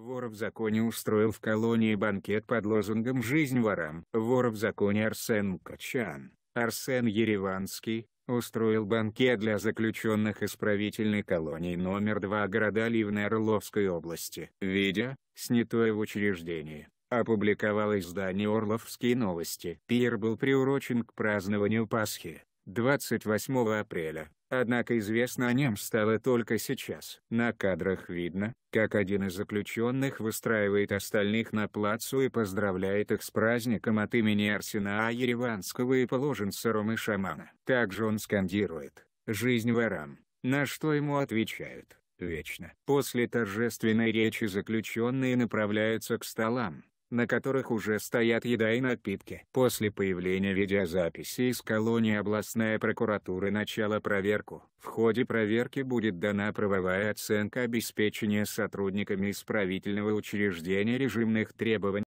Вор в законе устроил в колонии банкет под лозунгом «Жизнь ворам». Вор в законе Арсен Мукачан, Арсен Ереванский, устроил банкет для заключенных исправительной колонии номер 2 города Ливны Орловской области. Видя, снятое в учреждении, опубликовал издание «Орловские новости». Пир был приурочен к празднованию Пасхи. 28 апреля, однако известно о нем стало только сейчас. На кадрах видно, как один из заключенных выстраивает остальных на плацу и поздравляет их с праздником от имени Арсена Ереванского и положенца Ромы Шамана. Также он скандирует «Жизнь ворам», на что ему отвечают «Вечно». После торжественной речи заключенные направляются к столам, на которых уже стоят еда и напитки. После появления видеозаписи из колонии областная прокуратура начала проверку. В ходе проверки будет дана правовая оценка обеспечения сотрудниками исправительного учреждения режимных требований.